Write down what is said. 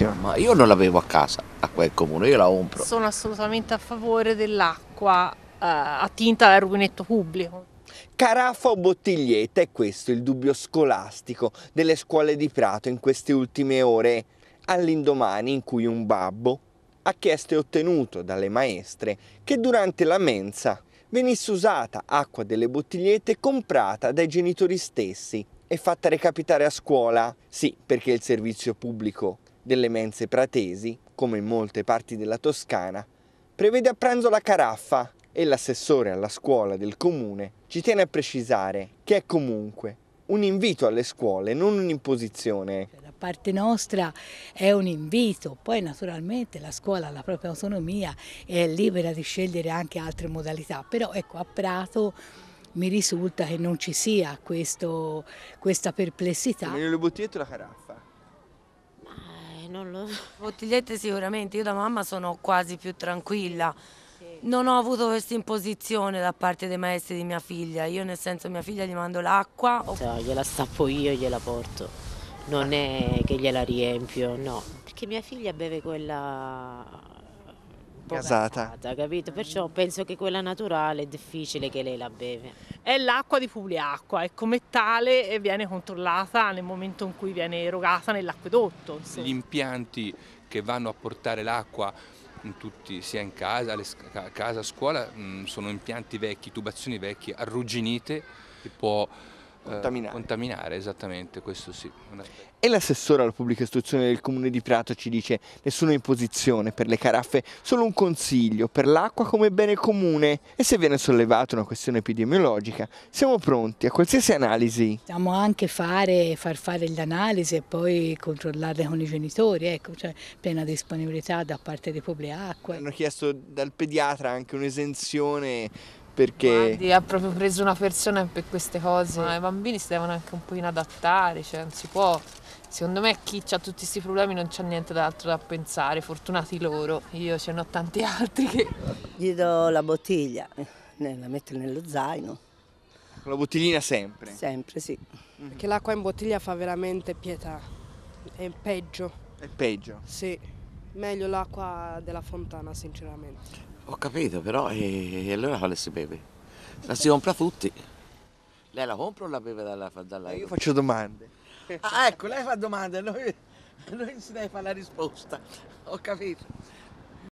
Cioè, ma io non l'avevo a casa, a quel comune, io la compro. Sono assolutamente a favore dell'acqua eh, attinta dal rubinetto pubblico. Caraffa o bottiglietta? È questo il dubbio scolastico delle scuole di Prato in queste ultime ore, all'indomani in cui un babbo ha chiesto e ottenuto dalle maestre che durante la mensa venisse usata acqua delle bottigliette comprata dai genitori stessi e fatta recapitare a scuola. Sì, perché il servizio pubblico delle mense pratesi, come in molte parti della Toscana, prevede a pranzo la caraffa e l'assessore alla scuola del comune ci tiene a precisare che è comunque un invito alle scuole, non un'imposizione. Cioè, da parte nostra è un invito, poi naturalmente la scuola ha la propria autonomia e è libera di scegliere anche altre modalità, però ecco a Prato mi risulta che non ci sia questo, questa perplessità. Le bottigliette e la caraffa? non lo so. Bottigliette sicuramente, io da mamma sono quasi più tranquilla. Non ho avuto questa imposizione da parte dei maestri di mia figlia, io nel senso mia figlia gli mando l'acqua. O... Cioè, gliela stappo io e gliela porto, non è che gliela riempio, no. Perché mia figlia beve quella gasata. Capito? Perciò penso che quella naturale è difficile che lei la beve. È l'acqua di Publiacqua e come tale viene controllata nel momento in cui viene erogata nell'acquedotto. Gli impianti che vanno a portare l'acqua in tutti, sia in casa, a casa, a scuola, mm, sono impianti vecchi, tubazioni vecchie, arrugginite, che può eh, contaminare. contaminare. esattamente, questo sì. E l'assessore alla pubblica istruzione del comune di Prato ci dice nessuna imposizione per le caraffe, solo un consiglio per l'acqua come bene comune e se viene sollevata una questione epidemiologica siamo pronti a qualsiasi analisi. Possiamo anche fare, far fare l'analisi e poi controllarle con i genitori, ecco, cioè piena disponibilità da parte di Publiacqua. Hanno chiesto dal pediatra anche un'esenzione perché... Guardi, ha proprio preso una persona per queste cose, ma i bambini si devono anche un po' inadattare cioè non si può... Secondo me chi ha tutti questi problemi non c'ha niente d'altro da pensare, fortunati loro, io ce ne ho tanti altri che... Gli do la bottiglia, la metto nello zaino. Con la bottiglina sempre? Sempre, sì. Mm. Perché l'acqua in bottiglia fa veramente pietà, è peggio. È peggio? Sì, meglio l'acqua della fontana sinceramente. Ho capito, però e, e allora quale si beve? La si compra tutti. Lei la compra o la beve dalla, dalla... Eh, io faccio domande. Ah, ecco, lei fa domande, noi, noi si deve fare la risposta. Ho capito.